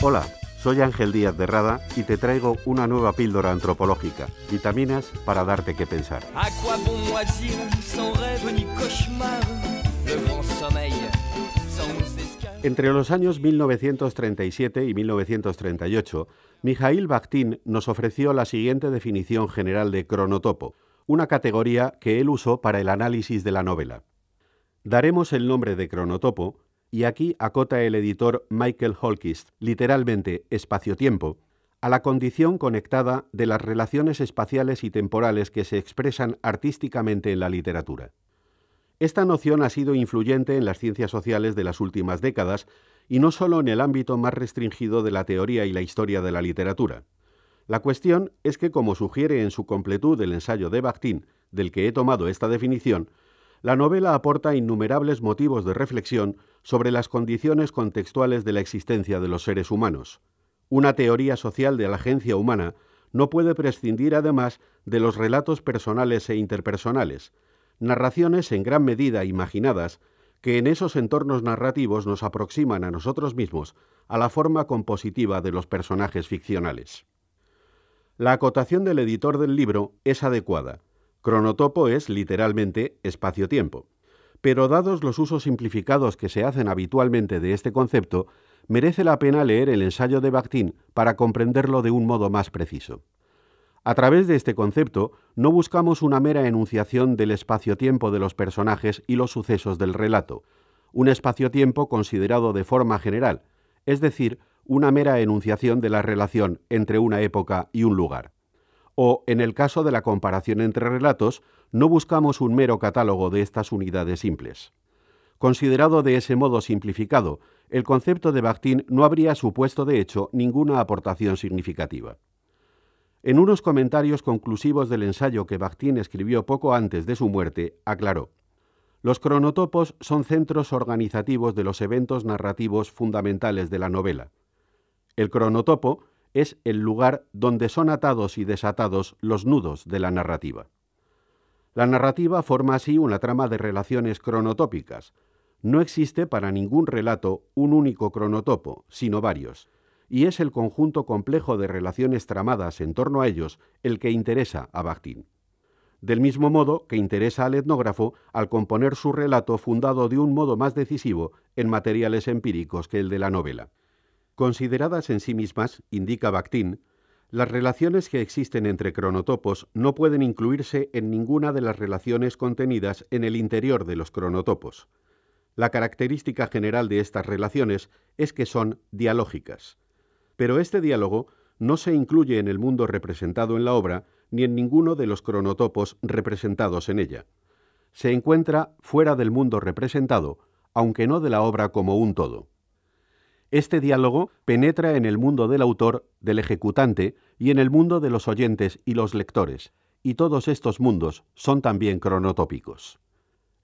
Hola, soy Ángel Díaz de Rada y te traigo una nueva píldora antropológica, vitaminas para darte que pensar. Entre los años 1937 y 1938, Mijail Bakhtin nos ofreció la siguiente definición general de cronotopo, una categoría que él usó para el análisis de la novela. Daremos el nombre de cronotopo y aquí acota el editor Michael Holkist, literalmente espacio-tiempo, a la condición conectada de las relaciones espaciales y temporales que se expresan artísticamente en la literatura. Esta noción ha sido influyente en las ciencias sociales de las últimas décadas y no solo en el ámbito más restringido de la teoría y la historia de la literatura. La cuestión es que, como sugiere en su completud el ensayo de Bakhtin, del que he tomado esta definición, la novela aporta innumerables motivos de reflexión sobre las condiciones contextuales de la existencia de los seres humanos. Una teoría social de la agencia humana no puede prescindir además de los relatos personales e interpersonales, narraciones en gran medida imaginadas, que en esos entornos narrativos nos aproximan a nosotros mismos, a la forma compositiva de los personajes ficcionales. La acotación del editor del libro es adecuada. Cronotopo es literalmente espacio-tiempo. Pero dados los usos simplificados que se hacen habitualmente de este concepto, merece la pena leer el ensayo de Bakhtin para comprenderlo de un modo más preciso. A través de este concepto, no buscamos una mera enunciación del espacio-tiempo de los personajes y los sucesos del relato, un espacio-tiempo considerado de forma general, es decir, una mera enunciación de la relación entre una época y un lugar o, en el caso de la comparación entre relatos, no buscamos un mero catálogo de estas unidades simples. Considerado de ese modo simplificado, el concepto de Bakhtin no habría supuesto de hecho ninguna aportación significativa. En unos comentarios conclusivos del ensayo que Bakhtin escribió poco antes de su muerte, aclaró, Los cronotopos son centros organizativos de los eventos narrativos fundamentales de la novela. El cronotopo es el lugar donde son atados y desatados los nudos de la narrativa. La narrativa forma así una trama de relaciones cronotópicas. No existe para ningún relato un único cronotopo, sino varios, y es el conjunto complejo de relaciones tramadas en torno a ellos el que interesa a Bakhtin. Del mismo modo que interesa al etnógrafo al componer su relato fundado de un modo más decisivo en materiales empíricos que el de la novela. Consideradas en sí mismas, indica Bakhtin, las relaciones que existen entre cronotopos no pueden incluirse en ninguna de las relaciones contenidas en el interior de los cronotopos. La característica general de estas relaciones es que son dialógicas. Pero este diálogo no se incluye en el mundo representado en la obra ni en ninguno de los cronotopos representados en ella. Se encuentra fuera del mundo representado, aunque no de la obra como un todo. Este diálogo penetra en el mundo del autor, del ejecutante y en el mundo de los oyentes y los lectores, y todos estos mundos son también cronotópicos.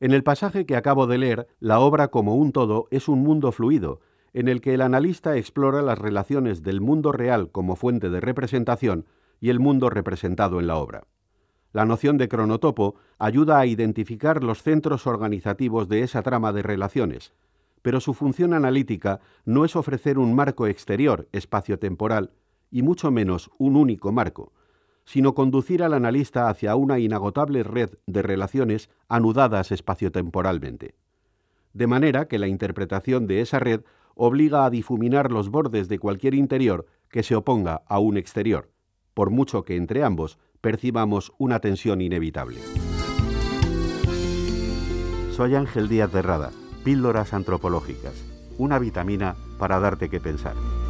En el pasaje que acabo de leer, la obra como un todo es un mundo fluido, en el que el analista explora las relaciones del mundo real como fuente de representación y el mundo representado en la obra. La noción de cronotopo ayuda a identificar los centros organizativos de esa trama de relaciones, pero su función analítica no es ofrecer un marco exterior, espacio-temporal, y mucho menos un único marco, sino conducir al analista hacia una inagotable red de relaciones anudadas espaciotemporalmente. De manera que la interpretación de esa red obliga a difuminar los bordes de cualquier interior que se oponga a un exterior, por mucho que entre ambos percibamos una tensión inevitable. Soy Ángel Díaz Rada, Píldoras Antropológicas, una vitamina para darte que pensar.